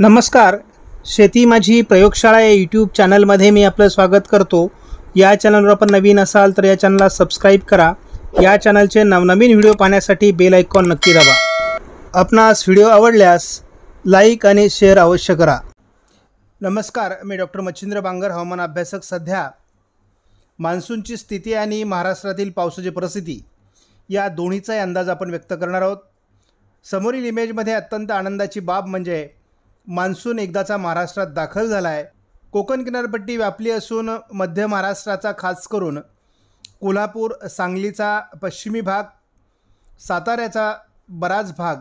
नमस्कार शेती माझी प्रयोगशाळा या यूट्यूब चॅनलमध्ये मी आपलं स्वागत करतो या चॅनलवर आपण नवीन असाल तर या चॅनलला सबस्क्राईब करा या चॅनलचे नवनवीन व्हिडिओ पाहण्यासाठी बेल आयकॉन नक्की दाबा आपणास व्हिडिओ आवडल्यास लाईक आणि शेअर अवश्य करा नमस्कार मी डॉक्टर मच्छिंद्र बांगर हवामान अभ्यासक सध्या मान्सूनची स्थिती आणि महाराष्ट्रातील पावसाची परिस्थिती या दोन्हीचाही अंदाज आपण व्यक्त करणार आहोत समोरील इमेजमध्ये अत्यंत आनंदाची बाब म्हणजे मान्सून एकदाचा महाराष्ट्रात दाखल झाला आहे कोकण किनारपट्टी व्यापली असून मध्य महाराष्ट्राचा खास करून कोल्हापूर सांगलीचा पश्चिमी भाग साताऱ्याचा बराच भाग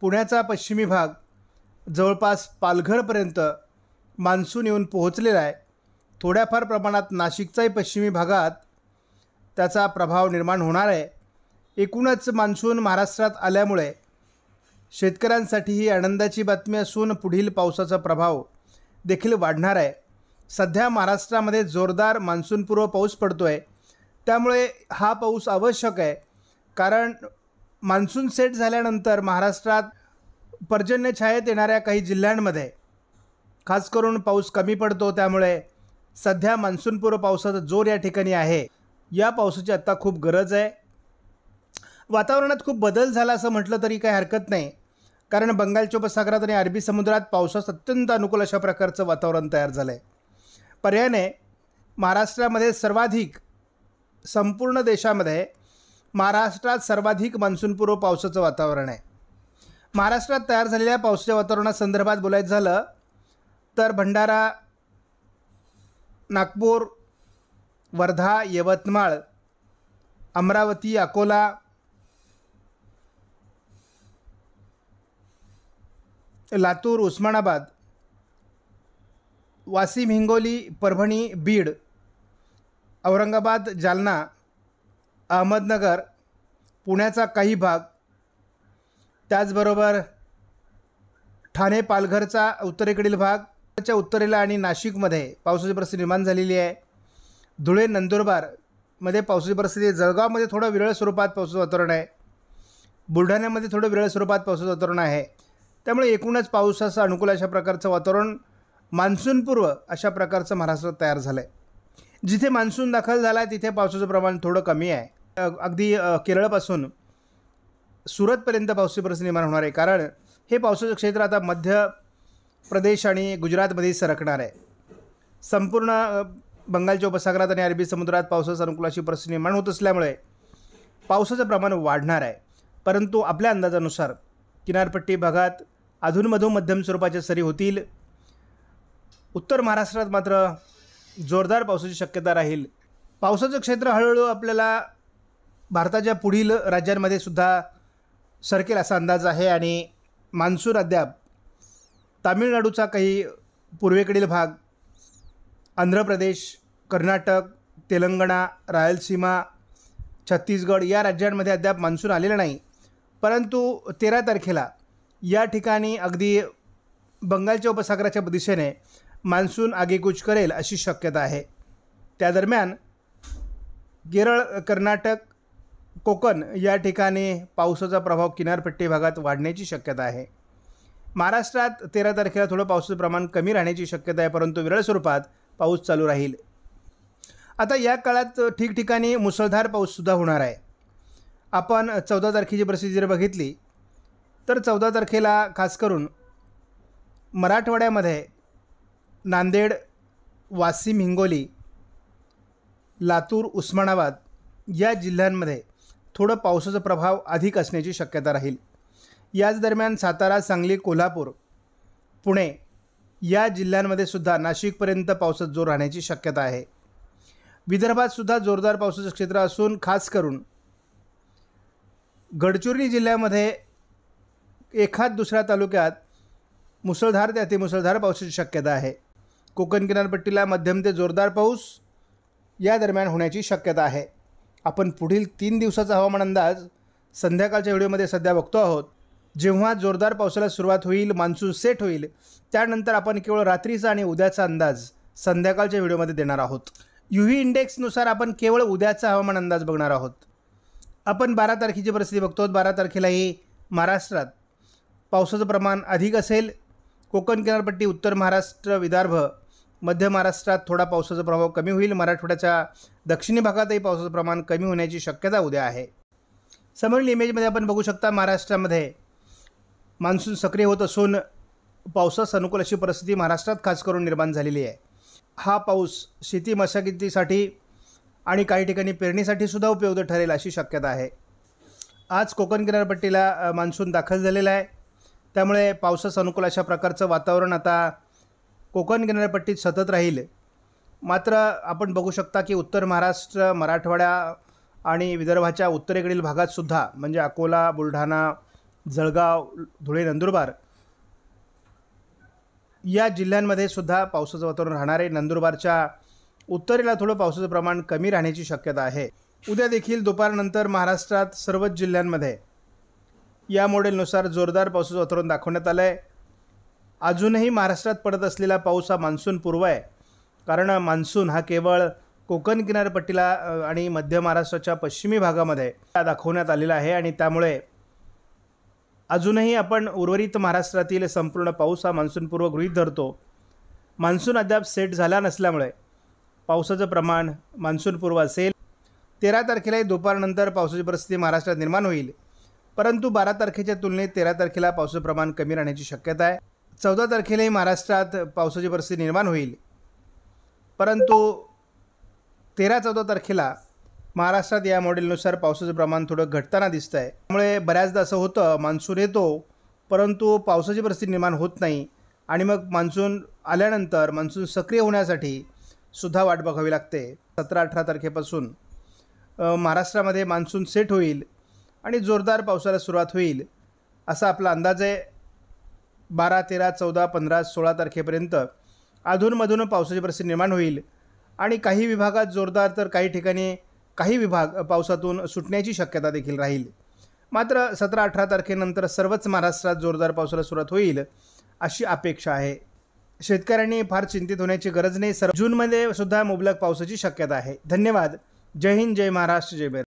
पुण्याचा पश्चिमी भाग जवळपास पालघरपर्यंत मान्सून येऊन पोहोचलेला आहे थोड्याफार प्रमाणात नाशिकचाही पश्चिमी भागात त्याचा प्रभाव निर्माण होणार आहे एकूणच मान्सून महाराष्ट्रात आल्यामुळे शेतकऱ्यांसाठी ही आनंदाची बातमी असून पुढील पावसाचा प्रभाव देखील वाढणार आहे सध्या महाराष्ट्रामध्ये जोरदार मान्सूनपूर्व पाऊस पडतो आहे त्यामुळे हा पाऊस आवश्यक आहे कारण मान्सून सेट झाल्यानंतर महाराष्ट्रात पर्जन्य छायेत येणाऱ्या काही जिल्ह्यांमध्ये खास करून पाऊस कमी पडतो त्यामुळे सध्या मान्सूनपूर्व पावसाचा जोर या ठिकाणी आहे या पावसाची आत्ता खूप गरज आहे वातावरणात खूप बदल झाला असं म्हटलं तरी काही हरकत नाही कारण बंगालच्या उपसागरात आणि अरबी समुद्रात पावसास अत्यंत अनुकूल अशा प्रकारचं वातावरण तयार झालं आहे पर्यायाने महाराष्ट्रामध्ये सर्वाधिक संपूर्ण देशामध्ये महाराष्ट्रात सर्वाधिक मान्सूनपूर्व पावसाचं वातावरण आहे महाराष्ट्रात तयार झालेल्या पावसाच्या वातावरणासंदर्भात बोलायचं झालं तर भंडारा नागपूर वर्धा यवतमाळ अमरावती अकोला लातूर उस्मानाबाद वाशिम हिंगोली परभणी बीड औरंगाबाद जालना अहमदनगर पुण्याचा काही भाग त्याचबरोबर ठाणे पालघरचा उत्तरेकडील भागच्या उत्तरेला आणि नाशिकमध्ये पावसाची परिस्थिती निर्माण झालेली आहे धुळे नंदुरबारमध्ये पावसाची परिस्थिती जळगावमध्ये थोडं विरळ स्वरूपात पावसाचं वातावरण आहे बुलढाण्यामध्ये थोडं विरळ स्वरूपात पावसाचं वातावरण आहे त्यामुळे एकूणच पावसाचं अनुकूल अशा प्रकारचं वातावरण मान्सूनपूर्व अशा प्रकारचं महाराष्ट्रात तयार झालं आहे जिथे मान्सून दाखल झाला आहे तिथे पावसाचं प्रमाण थोडं कमी आहे अगदी केरळपासून सुरतपर्यंत पावसाची परिस्थिती निर्माण होणार आहे कारण हे पावसाचं क्षेत्र आता मध्य प्रदेश आणि गुजरातमध्ये सरकणार आहे संपूर्ण बंगालच्या उपसागरात आणि अरबी समुद्रात पावसाचं अनुकूल अशी परिस्थिती निर्माण होत असल्यामुळे पावसाचं प्रमाण वाढणार आहे परंतु आपल्या अंदाजानुसार किनारपट्टी भागात अधूनमधून मध्यम स्वरूपाच्या सरी होतील उत्तर महाराष्ट्रात मात्र जोरदार पावसाची शक्यता राहील पावसाचं क्षेत्र हळूहळू आपल्याला भारताच्या पुढील राज्यांमध्ये सुद्धा सरकेल असा अंदाज आहे आणि मान्सून अद्याप तामिळनाडूचा काही पूर्वेकडील भाग आंध्र प्रदेश कर्नाटक तेलंगणा रायलसीमा छत्तीसगड या राज्यांमध्ये अद्याप मान्सून आलेला नाही परंतु तेरा तारखेला या ठिकाणी अगदी बंगालच्या उपसागराच्या दिशेने मान्सून आगेकूच करेल अशी शक्यता आहे त्या दरम्यान केरळ कर्नाटक कोकण या ठिकाणी पावसाचा प्रभाव किनारपट्टी भागात वाढण्याची शक्यता आहे महाराष्ट्रात तेरा तारखेला थोडं पावसाचं प्रमाण कमी राहण्याची शक्यता आहे परंतु विरळ स्वरूपात पाऊस चालू राहील आता या काळात ठिकठिकाणी मुसळधार पाऊससुद्धा होणार आहे आपण चौदा तारखेची परिस्थिती जर बघितली तर चौदा तारखेला खास करून मराठवाड्यामध्ये नांदेड वाशिम हिंगोली लातूर उस्मानाबाद या जिल्ह्यांमध्ये थोडं पावसाचा प्रभाव अधिक असण्याची शक्यता राहील याच दरम्यान सातारा सांगली कोल्हापूर पुणे या जिल्ह्यांमध्ये सुद्धा नाशिकपर्यंत पावसात जोर राहण्याची शक्यता आहे विदर्भात सुद्धा जोरदार पावसाचं क्षेत्र असून खास करून गडचिरोली जिल्ह्यामध्ये एखाद दुसऱ्या तालुक्यात मुसळधार ते अतिमुसळधार पावसाची शक्यता आहे कोकण किनारपट्टीला मध्यम ते जोरदार पाऊस या दरम्यान होण्याची शक्यता आहे आपण पुढील तीन दिवसाचा हवामान अंदाज संध्याकाळच्या व्हिडिओमध्ये सध्या बघतो आहोत जेव्हा जोरदार पावसाला सुरुवात होईल मान्सून सेट होईल त्यानंतर आपण केवळ रात्रीचा आणि उद्याचा अंदाज संध्याकाळच्या व्हिडिओमध्ये देणार आहोत व्ही इंडेक्सनुसार आपण केवळ उद्याचा हवामान अंदाज बघणार आहोत आपण बारा तारखेची परिस्थिती बघतो बारा तारखेलाही महाराष्ट्रात पावसाचं प्रमाण अधिक असेल कोकण किनारपट्टी उत्तर महाराष्ट्र विदर्भ मध्य महाराष्ट्रात थोडा पावसाचा प्रभाव कमी होईल मराठवाड्याच्या दक्षिणी भागातही पावसाचं प्रमाण कमी होण्याची शक्यता उद्या आहे समोरील इमेजमध्ये आपण बघू शकता महाराष्ट्रामध्ये मान्सून सक्रिय होत असून पावसास अनुकूल अशी परिस्थिती महाराष्ट्रात खास करून निर्माण झालेली आहे हा पाऊस शेती मशागतीसाठी आणि काही ठिकाणी पेरणीसाठी सुद्धा उपयुक्त ठरेल अशी शक्यता आहे आज कोकण किनारपट्टीला मान्सून दाखल झालेला आहे त्यामुळे पावसास अनुकूल अशा प्रकारचं वातावरण आता कोकण किनारपट्टीत सतत राहील मात्र आपण बघू शकता की उत्तर महाराष्ट्र मराठवाडा आणि विदर्भाच्या उत्तरेकडील भागातसुद्धा म्हणजे अकोला बुलढाणा जळगाव धुळे नंदुरबार या जिल्ह्यांमध्ये सुद्धा पावसाचं वातावरण राहणार आहे नंदुरबारच्या उत्तरेला थोडं पावसाचं प्रमाण कमी राहण्याची शक्यता आहे उद्या देखील दुपारनंतर महाराष्ट्रात सर्वच जिल्ह्यांमध्ये या मॉडेलनुसार जोरदार पावसाचं वातावरण दाखवण्यात आलं आहे अजूनही महाराष्ट्रात पडत असलेला पाऊस हा मान्सून पूर्व आहे कारण मान्सून हा केवळ कोकण किनारपट्टीला आणि मध्य महाराष्ट्राच्या पश्चिमी भागामध्ये दाखवण्यात आलेला आहे आणि त्यामुळे अजूनही आपण उर्वरित महाराष्ट्रातील संपूर्ण पाऊस हा मान्सूनपूर्व गृहीत धरतो मान्सून अद्याप सेट झाला नसल्यामुळे पावसाचं प्रमाण मान्सूनपूर्व असेल तेरा तारखेलाही दुपारनंतर पावसाची परिस्थिती महाराष्ट्रात निर्माण होईल परंतु बारा तारखेच्या तुलनेत तेरा तारखेला पावसाचं प्रमाण कमी राहण्याची शक्यता आहे चौदा तारखेलाही महाराष्ट्रात पावसाची परिस्थिती निर्माण होईल परंतु तेरा चौदा तारखेला महाराष्ट्रात या मॉडेलनुसार पावसाचं प्रमाण थोडं घटताना दिसतं आहे त्यामुळे बऱ्याचदा असं होतं मान्सून येतो परंतु पावसाची परिस्थिती निर्माण होत नाही आणि मग मान्सून आल्यानंतर मान्सून सक्रिय होण्यासाठी सुद्धा वाट बघावी लागते सतरा अठरा तारखेपासून महाराष्ट्रामध्ये मान्सून सेट होईल आणि जोरदार पावसाला सुरुवात होईल असा आपला अंदाज आहे बारा तेरा चौदा पंधरा सोळा तारखेपर्यंत अधूनमधून पावसाची परिस्थिती निर्माण होईल आणि काही विभागात जोरदार तर काही ठिकाणी काही विभाग पावसातून सुटण्याची शक्यता देखील राहील मात्र सतरा अठरा तारखेनंतर सर्वच महाराष्ट्रात जोरदार पावसाला सुरुवात होईल अशी अपेक्षा आहे शेतकऱ्यांनी फार चिंतित होण्याची गरज नाही सर्व जूनमध्ये सुद्धा मुबलक पावसाची शक्यता आहे धन्यवाद जय हिंद जय महाराष्ट्र जय